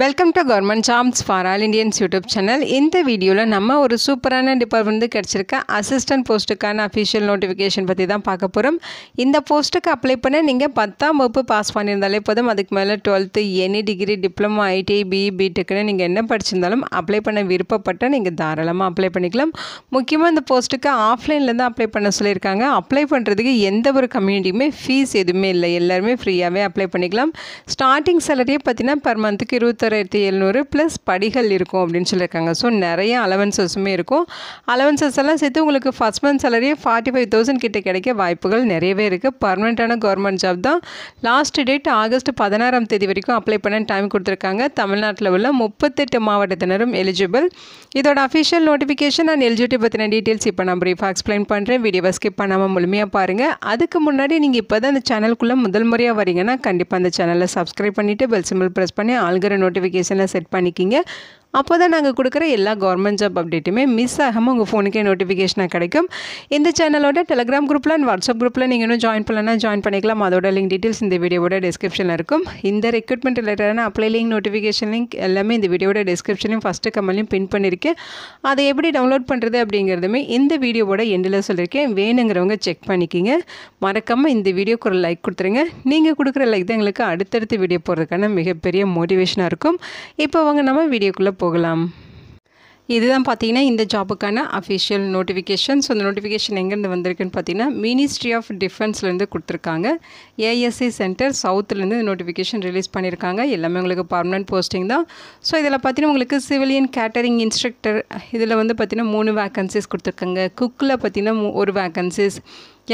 welcome to government jobs for all Indians YouTube channel இந்த வீடியோவில் நம்ம ஒரு சூப்பரான டிபார்ட்மெண்ட் கிடச்சிருக்க அசிஸ்டன்ட் போஸ்ட்டுக்கான அஃபிஷியல் நோட்டிஃபிகேஷன் பற்றி தான் பார்க்க போகிறோம் இந்த போஸ்ட்டுக்கு அப்ளை பண்ண நீங்கள் பத்தாம் வகுப்பு பாஸ் பண்ணியிருந்தாலே போதும் அதுக்கு மேலே twelfth any degree diploma ITI BE பிடெக்குன்னு நீங்கள் என்ன படிச்சிருந்தாலும் அப்ளை பண்ண விருப்பப்பட்ட நீங்கள் தாராளமாக அப்ளை பண்ணிக்கலாம் முக்கியமாக இந்த போஸ்ட்டுக்கு ஆஃப்லைனில் தான் அப்ளை பண்ண சொல்லியிருக்காங்க அப்ளை பண்ணுறதுக்கு எந்த ஒரு கம்யூனிட்டியுமே ஃபீஸ் எதுவுமே இல்லை எல்லாருமே ஃப்ரீயாகவே அப்ளை பண்ணிக்கலாம் ஸ்டார்டிங் சேலரியே பார்த்தீங்கன்னா பர் மந்த்துக்கு இருபத்தி ஆயிரத்தி எழுநூறு ப்ளஸ் படிகள் இருக்கும் அப்படின்னு சொல்லியிருக்காங்க ஸோ நிறைய அலவன்சஸுமே இருக்கும் அலவன்சஸ் எல்லாம் சேர்த்து உங்களுக்கு ஃபஸ்ட் மந்த் சேலரியே ஃபார்ட்டி ஃபைவ் தௌசண்ட் கிட்டே கிடைக்க வாய்ப்புகள் நிறையவே இருக்குது பர்மனெண்ட்டான கவர்மெண்ட் ஜாப் தான் லாஸ்ட் டேட் ஆகஸ்ட் பதினாறாம் தேதி வரைக்கும் அப்ளை பண்ண டைம் கொடுத்துருக்காங்க தமிழ்நாட்டில் உள்ள முப்பத்தெட்டு மாவட்டத்தினரும் எலிஜிபிள் இதோட அஃபிஷியல் நோட்டிஃபிகேஷன் அண்ட் எலிஜிபிலிட்டி பற்றின டீட்டெயில்ஸ் இப்போ நான் ப்ரீஃபாக எக்ஸ்பிளைன் பண்ணுறேன் வீடியோவை ஸ்கிப் பண்ணாமல் முழுமையாக பாருங்கள் அதுக்கு முன்னாடி நீங்கள் இப்போ தான் அந்த சேனலுக்குள்ளே முதல் முறையாக வரீங்கன்னா கண்டிப்பாக அந்த சேனலை சப்ஸ்கிரைப் பண்ணிவிட்டு பெல் சிம்பிள் ப்ரெஸ் பண்ணி ஆள்கிற நோட்டி நோட்டிஃபிகேஷனை செட் பண்ணிக்கிங்க அப்போ தான் நாங்கள் கொடுக்குற எல்லா கவர்மெண்ட் ஜாப் அப்டேட்டுமே மிஸ் ஆகாமல் உங்கள் ஃபோனுக்கே நோட்டிஃபிகேஷனாக கிடைக்கும் இந்த சேனலோட டெலிகிராம் குரூப்பில் அண்ட் வாட்ஸ்அப் குரூப்பில் நீங்கள் இன்னும் ஜாயின் பண்ணலன்னா ஜாயின் பண்ணிக்கலாம் அதோட லிங்க் டீட்டெயில்ஸ் இந்த வீடியோட டிஸ்கிரிப்ஷனில் இருக்கும் இந்த ரெக்ரூட்மெண்ட் ரிலேட்டடான அப்ளை லிங்க் நோட்டிஃபிகேஷன் லிங்க் எல்லாமே இந்த வீடியோட டிஸ்கிரிப்ஷனையும் ஃபஸ்ட்டு கமெண்ட்லையும் பின் பண்ணியிருக்கேன் அதை எப்படி டவுன்லோட் பண்ணுறது அப்படிங்கிறதுமே இந்த வீடியோவோட எண்டில் சொல்லியிருக்கேன் வேணுங்கிறவங்க செக் பண்ணிக்கிங்க மறக்காமல் இந்த வீடியோக்கு ஒரு லைக் கொடுத்துருங்க நீங்கள் கொடுக்குற லைக் தான் எங்களுக்கு அடுத்தடுத்து வீடியோ போகிறதுக்கான மிகப்பெரிய மோட்டிவேஷனாக இருக்கும் இப்போ அவங்க நம்ம வீடியோக்குள்ளே போகலாம் இதுதான் பார்த்தீங்கன்னா இந்த ஜாபுக்கான அஃபிஷியல் நோட்டிஃபிகேஷன் ஸோ அந்த நோட்டிஃபிகேஷன் எங்கேருந்து வந்திருக்குன்னு பார்த்தீங்கன்னா மினிஸ்ட்ரி ஆஃப் டிஃபென்ஸ்லேருந்து கொடுத்துருக்காங்க ஏஎஸ்சி சென்டர் சவுத்துலேருந்து நோட்டிஃபிகேஷன் ரிலீஸ் பண்ணியிருக்காங்க எல்லாமே உங்களுக்கு பர்மனன்ட் போஸ்டிங் தான் ஸோ இதில் பார்த்தீங்கன்னா உங்களுக்கு சிவிலியன் கேட்டரிங் இன்ஸ்ட்ரக்டர் இதில் வந்து பார்த்திங்கன்னா மூணு வேக்கன்சிஸ் கொடுத்துருக்காங்க குக்கில் பார்த்திங்கன்னா ஒரு வேக்கன்சிஸ்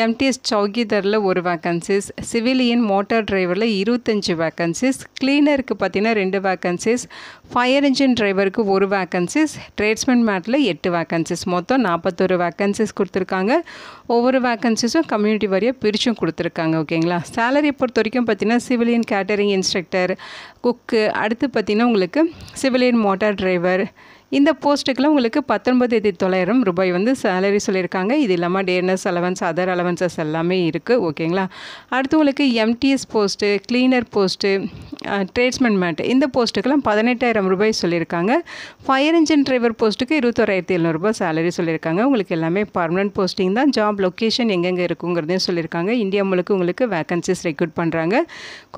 எம்டிஎஸ் சௌகிதரில் ஒரு வேக்கன்சிஸ் சிவிலியன் மோட்டார் டிரைவரில் இருபத்தஞ்சி வேக்கன்சிஸ் கிளீனருக்கு பார்த்தீங்கன்னா ரெண்டு வேக்கன்சிஸ் ஃபயர் இன்ஜின் டிரைவருக்கு ஒரு வேக்கன்சிஸ் ட்ரேட்ஸ்மென் மேட்டில் எட்டு வேக்கன்சிஸ் மொத்தம் நாற்பத்தொரு வேக்கன்சிஸ் கொடுத்துருக்காங்க ஒவ்வொரு வேக்கன்சிஸும் கம்யூனிட்டி வாரியாக பிரிச்சும் கொடுத்துருக்காங்க ஓகேங்களா சேலரி பொறுத்த வரைக்கும் பார்த்தீங்கன்னா சிவிலியன் கேட்டரிங் இன்ஸ்ட்ரக்டர் குக்கு அடுத்து பார்த்திங்கன்னா உங்களுக்கு சிவிலியன் மோட்டார் டிரைவர் இந்த போஸ்ட்டுக்கெல்லாம் உங்களுக்கு பத்தொன்பதாயிரத்தி தொள்ளாயிரம் ரூபாய் வந்து சேலரி சொல்லியிருக்காங்க இது இல்லாமல் டேர்னஸ் அலவன்ஸ் அதர் அலவன்சஸ் எல்லாமே இருக்குது ஓகேங்களா அடுத்து உங்களுக்கு MTS post cleaner post tradesmen mate இந்த போஸ்ட்டுக்கெல்லாம் பதினெட்டாயிரம் ரூபாய் சொல்லியிருக்காங்க ஃபயர் இன்ஜின் டிரைவர் போஸ்ட்டுக்கு இருபத்தோராயிரத்தி எழுநூறுபா சேலரி சொல்லியிருக்காங்க உங்களுக்கு எல்லாமே பர்மனன்ட் போஸ்டிங் தான் ஜாப் லொக்கேஷன் எங்கெங்கே இருக்குங்கிறதையும் சொல்லியிருக்காங்க இந்தியா முழுக்க உங்களுக்கு வேகன்சிஸ் ரெக்ரூட் பண்ணுறாங்க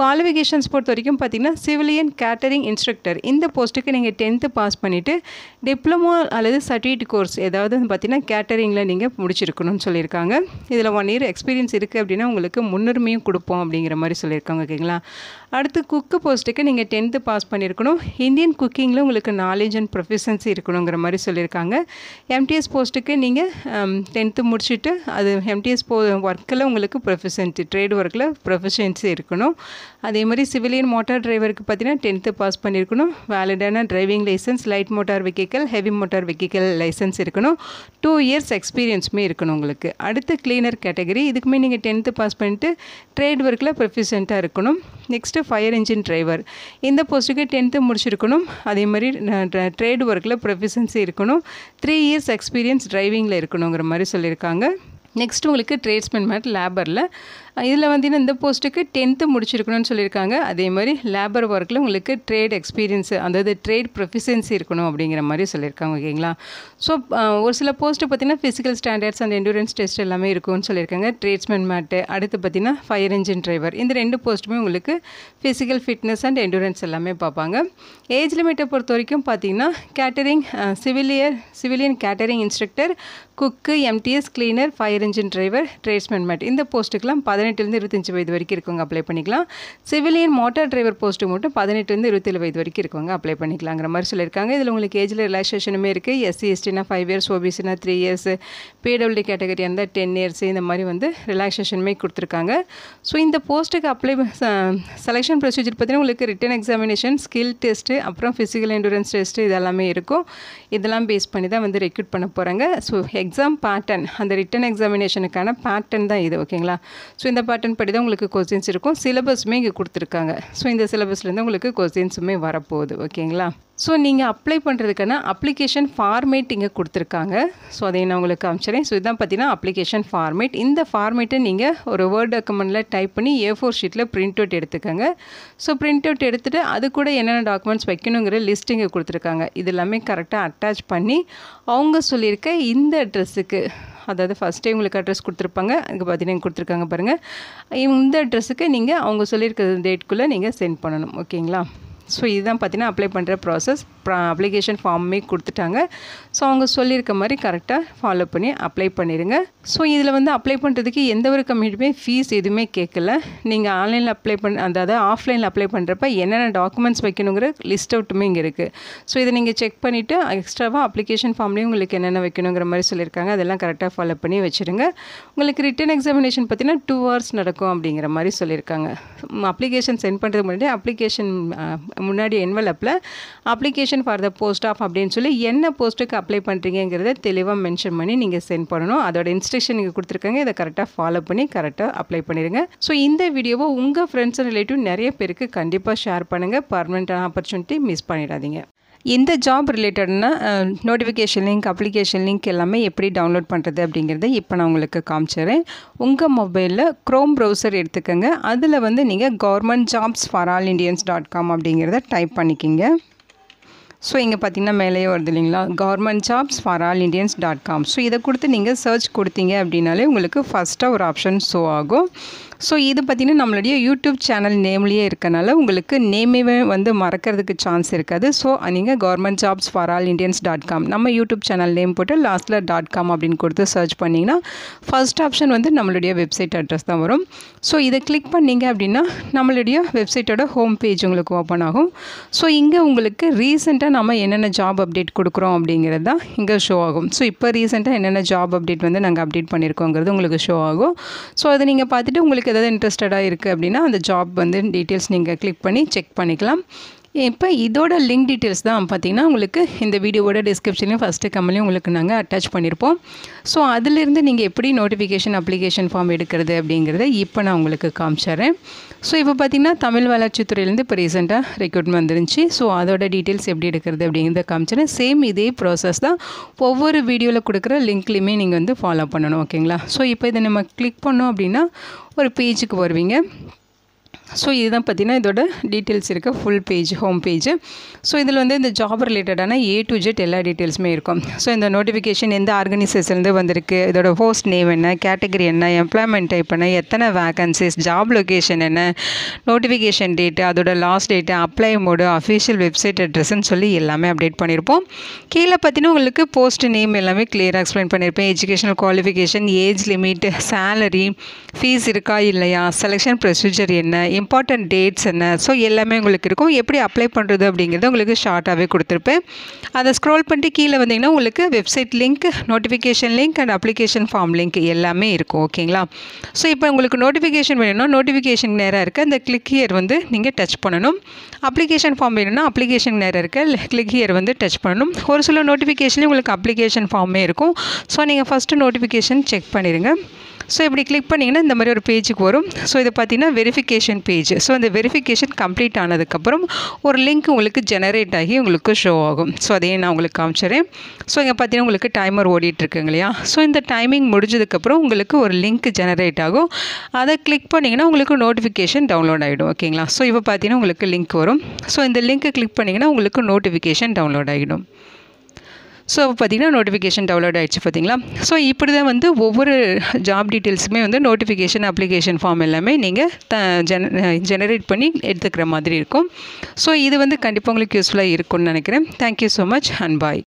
குவாலிஃபிகேஷன்ஸ் பொறுத்த வரைக்கும் பார்த்திங்கன்னா சிவிலியன் கேட்டரிங் இன்ஸ்ட்ரக்டர் இந்த போஸ்ட்டுக்கு நீங்கள் டென்த்து பாஸ் பண்ணிவிட்டு டிப்ளமோ அல்லது சர்டிஃபிகேட் கோர்ஸ் ஏதாவது வந்து பார்த்திங்கன்னா கேட்டரிங்கில் நீங்கள் முடிச்சிருக்கணும்னு சொல்லியிருக்காங்க இதில் ஒன் இயர் எக்ஸ்பீரியன்ஸ் இருக்குது அப்படின்னா உங்களுக்கு முன்னுரிமையும் கொடுப்போம் அப்படிங்கிற மாதிரி சொல்லியிருக்காங்க ஓகேங்களா அடுத்து குக்கு போஸ்ட்டுக்கு நீங்கள் டென்த்து பாஸ் பண்ணியிருக்கணும் இந்தியன் குக்கிங்கில் உங்களுக்கு நாலேஜ் அண்ட் ப்ரொஃபஷன்ஸி இருக்கணுங்கிற மாதிரி சொல்லியிருக்காங்க எம்டிஎஸ் போஸ்ட்டுக்கு நீங்கள் டென்த்து முடிச்சுட்டு அது எம்டிஎஸ் போ ஒர்க்கில் உங்களுக்கு ப்ரொஃபஷன்சி ட்ரேட் ஒர்க்கில் ப்ரொஃபஷன்சி இருக்கணும் அதே மாதிரி சிவிலியன் மோட்டார் டிரைவருக்கு பார்த்தீங்கன்னா டென்த்து பாஸ் பண்ணியிருக்கணும் வேலிடான driving licence light motor vehicle heavy motor vehicle licence இருக்கணும் டூ இயர்ஸ் எக்ஸ்பீரியன்ஸுமே இருக்கணும் உங்களுக்கு அடுத்து கிளீனர் கேட்டகரி இதுக்குமே நீங்கள் டென்த்து பாஸ் பண்ணிட்டு ட்ரேட் ஒர்க்கில் ப்ரொஃபிஷண்ட்டாக இருக்கணும் நெக்ஸ்ட்டு ஃபயர் இன்ஜின் டிரைவர் இந்த போஸ்ட்டுக்கு டென்த்து முடிச்சிருக்கணும் அதே மாதிரி ட்ரேட் ஒர்க்கில் ப்ரொஃபிஷன்சி இருக்கணும் த்ரீ இயர்ஸ் எக்ஸ்பீரியன்ஸ் டிரைவிங்கில் இருக்கணுங்கிற மாதிரி சொல்லியிருக்காங்க நெக்ஸ்ட் உங்களுக்கு ட்ரேட்ஸ்மென் மேட் லேபரில் இதில் வந்து இந்த போஸ்ட்டுக்கு டென்த்து முடிச்சிருக்கணும்னு சொல்லியிருக்காங்க அதே மாதிரி லேபர் ஒர்க்கில் உங்களுக்கு ட்ரேட் எக்ஸ்பீரியன்ஸு அதாவது ட்ரேட் ப்ரொஃபிஷியன்சி இருக்கணும் அப்படிங்கிற மாதிரி சொல்லியிருக்காங்க ஓகேங்களா ஸோ ஒரு சில போஸ்ட்டு பார்த்திங்கன்னா physical standards and endurance test எல்லாமே இருக்கும்னு சொல்லியிருக்காங்க ட்ரேட்ஸ்மேன் மேட்டு அடுத்து பார்த்திங்கன்னா ஃபயர் இன்ஜின் டிரைவர் இந்த ரெண்டு போஸ்ட்டுமே உங்களுக்கு ஃபிசிக்கல் ஃபிட்னஸ் அண்ட் எண்டூரன்ஸ் எல்லாமே பார்ப்பாங்க ஏஜ் லிமிட்டை பொறுத்த வரைக்கும் பார்த்திங்கன்னா catering civilian civilian catering instructor cook MTS cleaner fire engine driver tradesman mate இந்த போஸ்ட்டுக்கெல்லாம் பத பதினெட்டுலேருந்து இருபத்தஞ்சி வயது வரைக்கும் இருக்கவங்க அப்ளை பண்ணிக்கலாம் சிவிலியன் மோட்டார் டிரைவர் போஸ்ட்டு மட்டும் பதினெட்டுலேருந்து இருபத்தேழு வயது வரைக்கும் இருக்கவங்க அப்ளை பண்ணிக்கலாங்கிற மாதிரி சொல்லியிருக்காங்க இதில் உங்களுக்கு ஏஜில் ரிலாக்ஸேஷனுமே இருக்குது எஸ்சி எஸ்டினா ஃபைவ் இயர்ஸ் ஓபிசினா த்ரீ இயர்ஸ் பிடபிள்யூ கேட்டகரி இருந்தால் டென் இயர்ஸ் இந்த மாதிரி வந்து ரிலாக்ஸேஷனுமே கொடுத்துருக்காங்க ஸோ இந்த போஸ்ட்டுக்கு அப்ளை செலெக்ஷன் ப்ரொசீஜர் பார்த்தீங்கன்னா உங்களுக்கு ரிட்டன் எக்ஸாமினேஷன் ஸ்கில் டெஸ்ட்டு அப்புறம் ஃபிசிக்கல் இன்டூரன்ஸ் டெஸ்ட்டு இதெல்லாமே இருக்கும் இதெல்லாம் பேஸ் பண்ணி தான் வந்து ரெக்ரூட் பண்ண போகிறாங்க ஸோ எக்ஸாம் பேட்டர்ன் அந்த ரிட்டன் எக்ஸாமினேஷனுக்கான பேட்டர்ன் தான் இது ஓகேங்களா ஸோ இந்த பேட்டர்ன் படி தான் உங்களுக்கு கொஸ்டின்ஸ் இருக்கும் சிலபஸுமே இங்கே கொடுத்துருக்காங்க ஸோ இந்த சிலபஸ்லேருந்து உங்களுக்கு கொஸ்டின்ஸுமே வரப்போகுது ஓகேங்களா ஸோ நீங்கள் அப்ளை பண்ணுறதுக்கான அப்ளிகேஷன் ஃபார்மேட் இங்கே கொடுத்துருக்காங்க ஸோ அதை நான் உங்களுக்கு அமிச்சிடறேன் ஸோ இதான் பார்த்தீங்கன்னா அப்ளிகேஷன் ஃபார்மேட் இந்த ஃபார்மேட்டை நீங்கள் ஒரு வேர்ட் டாக்குமெண்ட்டில் டைப் பண்ணி ஏ ஃபோர் ஷீட்டில் பிரிண்ட் அவுட் எடுத்துக்கோங்க ஸோ பிரிண்ட் அவுட் எடுத்துகிட்டு அது கூட என்னென்ன டாக்குமெண்ட்ஸ் வைக்கணுங்கிற லிஸ்ட் இங்கே கொடுத்துருக்காங்க இது எல்லாமே கரெக்டாக அட்டாச் பண்ணி அவங்க சொல்லியிருக்க இந்த அட்ரெஸுக்கு அதாவது ஃபஸ்ட்டே உங்களுக்கு அட்ரஸ் கொடுத்துருப்பாங்க அங்கே பார்த்தீங்கன்னா கொடுத்துருக்காங்க பாருங்கள் இந்த அட்ரஸுக்கு நீங்கள் அவங்க சொல்லியிருக்கிற டேட்குள்ளே நீங்கள் சென்ட் பண்ணணும் ஓகேங்களா ஸோ இதுதான் பார்த்தீங்கன்னா அப்ளை பண்ணுற ப்ராசஸ் ப்ரா அப்ளிகேஷன் ஃபார்மே கொடுத்துட்டாங்க ஸோ அவங்க சொல்லியிருக்க மாதிரி கரெக்டாக ஃபாலோ பண்ணி அப்ளை பண்ணிடுங்க ஸோ இதில் வந்து அப்ளை பண்ணுறதுக்கு எந்த ஒரு கம்யூனிட்டுமே ஃபீஸ் எதுவுமே கேட்கல நீங்கள் ஆன்லைனில் அப்ளை பண்ண அதாவது ஆஃப்லைனில் அப்ளை பண்ணுறப்ப என்னென்ன டாக்குமெண்ட்ஸ் வைக்கணுங்கிற லிஸ்ட் அவுட்டுமே இங்கே இருக்குது ஸோ இதை நீங்கள் செக் பண்ணிவிட்டு எக்ஸ்ட்ராவாக அப்ளிகேஷன் ஃபார்ம்லேயும் உங்களுக்கு என்னென்ன வைக்கணுங்கிற மாதிரி சொல்லியிருக்காங்க அதெல்லாம் கரெக்டாக ஃபாலோ பண்ணி வச்சுருங்க உங்களுக்கு ரிட்டன் எக்ஸாமினேஷன் பார்த்தீங்கன்னா டூ ஹவர்ஸ் நடக்கும் அப்படிங்கிற மாதிரி சொல்லியிருக்காங்க அப்ளிகேஷன் சென்ட் பண்ணுறது முன்னாடி அப்ளிகேஷன் முன்னாடி என்வலப்பில் application for the post of அப்படின்னு சொல்லி என்ன போஸ்ட்டுக்கு அப்ளை பண்ணுறீங்கிறத தெளிவாக மென்ஷன் பண்ணி நீங்கள் சென்ட் பண்ணணும் அதோட இன்ஸ்ட்ரக்ஷன் நீங்கள் கொடுத்துருக்காங்க இதை கரெக்டாக ஃபாலோ பண்ணி கரெக்டாக அப்ளை பண்ணிடுங்க ஸோ இந்த வீடியோவை உங்கள் ஃப்ரெண்ட்ஸ் ரிலேட்டிவ் நிறைய பேருக்கு கண்டிப்பாக ஷேர் பண்ணுங்கள் பர்மனெண்ட்டான ஆப்பர்ச்சுனிட்டி மிஸ் பண்ணிடாதீங்க இந்த ஜாப் ரிலேட்டட்னா நோட்டிஃபிகேஷன் லிங்க் அப்ளிகேஷன் லிங்க் எல்லாமே எப்படி டவுன்லோட் பண்ணுறது அப்படிங்கிறத இப்போ நான் உங்களுக்கு காமிச்சிடுறேன் உங்கள் மொபைலில் க்ரோம் ப்ரௌசர் எடுத்துக்கோங்க அதில் வந்து நீங்கள் government jobs for all Indians dot com அப்படிங்கிறத டைப் பண்ணிக்கிங்க ஸோ இங்கே பார்த்தீங்கன்னா மேலேயே வருது இல்லைங்களா government jobs for all Indians dot com so இதை கொடுத்து நீங்கள் சர்ச் கொடுத்தீங்க அப்படின்னாலே உங்களுக்கு ஃபஸ்ட்டாக ஒரு ஆப்ஷன் ஷோ ஆகும் ஸோ இது பார்த்திங்கன்னா நம்மளுடைய யூடியூப் சேனல் நேம்லேயே இருக்கனால உங்களுக்கு நேமே வந்து மறக்கிறதுக்கு சான்ஸ் இருக்காது ஸோ நீங்கள் government jobs for all Indians dot com நம்ம யூடியூப் சேனல் நேம் போட்டு லாஸ்ட்டில் டாட் காம் அப்படின்னு கொடுத்து சர்ச் பண்ணிங்கன்னா ஃபர்ஸ்ட் ஆப்ஷன் வந்து நம்மளுடைய வெப்சைட் அட்ரஸ் தான் வரும் ஸோ இதை கிளிக் பண்ணிங்க அப்படின்னா நம்மளுடைய வெப்சைட்டோட ஹோம் பேஜ் உங்களுக்கு ஓப்பன் ஆகும் ஸோ இங்கே உங்களுக்கு ரீசெண்டாக நம்ம என்னென்ன ஜாப் அப்டேட் கொடுக்குறோம் அப்படிங்கிறது தான் இங்கே ஷோ ஆகும் ஸோ இப்போ ரீசெண்டாக என்னென்ன ஜாப் அப்டேட் வந்து நாங்கள் அப்டேட் பண்ணியிருக்கோங்கிறது உங்களுக்கு ஷோ ஆகும் ஸோ அதை நீங்கள் பார்த்துட்டு உங்களுக்கு உங்களுக்கு எதாவது இன்ட்ரெஸ்டடாக இருக்குது அப்படின்னா அந்த ஜாப் வந்து டீட்டெயில்ஸ் நீங்கள் கிளிக் பண்ணி செக் பண்ணிக்கலாம் இப்போ இதோட லிங்க் டீட்டெயில்ஸ் தான் பார்த்தீங்கன்னா உங்களுக்கு இந்த வீடியோவோட டிஸ்கிரிப்ஷன்லையும் ஃபஸ்ட்டு கம்மலையும் உங்களுக்கு நாங்கள் அட்டாச் பண்ணியிருப்போம் ஸோ அதிலிருந்து நீங்கள் எப்படி நோட்டிஃபிகேஷன் அப்ளிகேஷன் ஃபார்ம் எடுக்கிறது அப்படிங்கிறத இப்போ நான் உங்களுக்கு காமிச்சிடுறேன் ஸோ இப்போ பார்த்தீங்கன்னா தமிழ் வளர்ச்சித்துறையிலேருந்து இப்போ ரீசெண்டாக ரெக்ரூட்மெண்ட் வந்துருந்துச்சு ஸோ அதோட டீட்டெயில்ஸ் எப்படி எடுக்கிறது அப்படிங்கிறத காமிச்சிடுறேன் சேம் இதே ப்ராசஸ் தான் ஒவ்வொரு வீடியோவில் கொடுக்குற லிங்க்லேயுமே நீங்கள் வந்து ஃபாலோ பண்ணணும் ஓகேங்களா ஸோ இப்போ இதை நம்ம கிளிக் பண்ணோம் அப்படின்னா ஒரு பேஜுக்கு வருவீங்க ஸோ இதுதான் பார்த்தீங்கன்னா இதோட டீட்டெயில்ஸ் இருக்குது full page home page so இதில் வந்து இந்த ஜாப் ரிலேட்டடான ஏ டு ஜெட் எல்லா டீட்டெயில்ஸுமே இருக்கும் ஸோ இந்த நோட்டிஃபிகேஷன் எந்த ஆர்கனைசேஷன்லேருந்து வந்திருக்கு இதோட ஹோஸ்ட் நேம் என்ன கேட்டகரி என்ன எம்ப்ளாய்மெண்ட் டைப் என்ன எத்தனை வேகன்சிஸ் ஜாப் லொக்கேஷன் என்ன நோட்டிஃபிகேஷன் டேட்டு அதோட last date apply mode official website அட்ரஸ்ன்னு சொல்லி எல்லாமே அப்டேட் பண்ணியிருப்போம் கீழே பார்த்தீங்கன்னா உங்களுக்கு போஸ்ட் நேம் எல்லாமே கிளியராக எக்ஸ்பிளைன் பண்ணியிருப்பேன் educational qualification age limit salary fees இருக்கா இல்லையா செலெக்ஷன் ப்ரொசீஜர் என்ன இம்பார்ட்டண்ட் டேட்ஸ் என்ன ஸோ எல்லாமே உங்களுக்கு இருக்கும் எப்படி அப்ளை பண்ணுறது அப்படிங்கிறது உங்களுக்கு ஷார்ட்டாகவே கொடுத்துருப்பேன் அதை ஸ்க்ரோல் பண்ணிட்டு கீழே வந்தீங்கன்னா உங்களுக்கு website link notification link and application form link எல்லாமே இருக்கும் ஓகேங்களா ஸோ இப்போ உங்களுக்கு நோட்டிஃபிகேஷன் வேணும்னா நோட்டிஃபிகேஷன் நேராக இருக்குது அந்த கிளிக் ஹியர் வந்து நீங்கள் டச் பண்ணணும் அப்ளிகேஷன் ஃபார்ம் வேணும்னா அப்ளிகேஷன் நேராக இருக்க கிளிக் ஹியர் வந்து டச் பண்ணணும் ஒரு சில நோட்டிஃபிகேஷன்லேயும் உங்களுக்கு அப்ளிகேஷன் ஃபார்மே இருக்கும் ஸோ நீங்கள் ஃபஸ்ட்டு நோட்டிஃபிகேஷன் செக் பண்ணிடுங்க ஸோ இப்படி கிளிக் பண்ணிங்கன்னா இந்த மாதிரி ஒரு பேஜுக்கு வரும் ஸோ இதை பார்த்தீங்கன்னா வெரிஃபிகேஷன் பேஜ் ஸோ அந்த வெரிஃபிகேஷன் கம்ப்ளீட் ஆனதுக்கப்புறம் ஒரு லிங்க் உங்களுக்கு ஜெனரேட் ஆகி உங்களுக்கு ஷோ ஆகும் ஸோ அதையும் நான் உங்களுக்கு காமிச்சிடுறேன் ஸோ இங்கே பார்த்தீங்கன்னா உங்களுக்கு டைமர் ஓடிட்டுருக்குங்க இல்லையா ஸோ இந்த டைமிங் முடிஞ்சதுக்கப்புறம் உங்களுக்கு ஒரு லிங்க் ஜெனரேட் ஆகும் அதை கிளிக் பண்ணிங்கன்னா உங்களுக்கு நோட்டிஃபிகேஷன் டவுன்லோட் ஆகிடும் ஓகேங்களா ஸோ இப்போ பார்த்தீங்கன்னா உங்களுக்கு லிங்க் வரும் ஸோ இந்த லிங்க்கை கிளிக் பண்ணிங்கன்னா உங்களுக்கு நோட்டிஃபிகேஷன் டவுன்லோட் ஆகிடும் ஸோ பார்த்திங்கன்னா நோட்டிஃபிகேஷன் டவுன்லோட் ஆகிடுச்சு பார்த்திங்களா ஸோ இப்படி தான் வந்து ஒவ்வொரு ஜாப் டீட்டெயில்ஸுமே வந்து நோட்டிஃபிகேஷன் அப்ளிகேஷன் ஃபார்ம் எல்லாமே நீங்கள் த ஜென ஜெனரேட் பண்ணி எடுத்துக்கிற மாதிரி இருக்கும் ஸோ இது வந்து கண்டிப்பாக உங்களுக்கு யூஸ்ஃபுல்லாக இருக்கும்னு நினைக்கிறேன் thank you so much and bye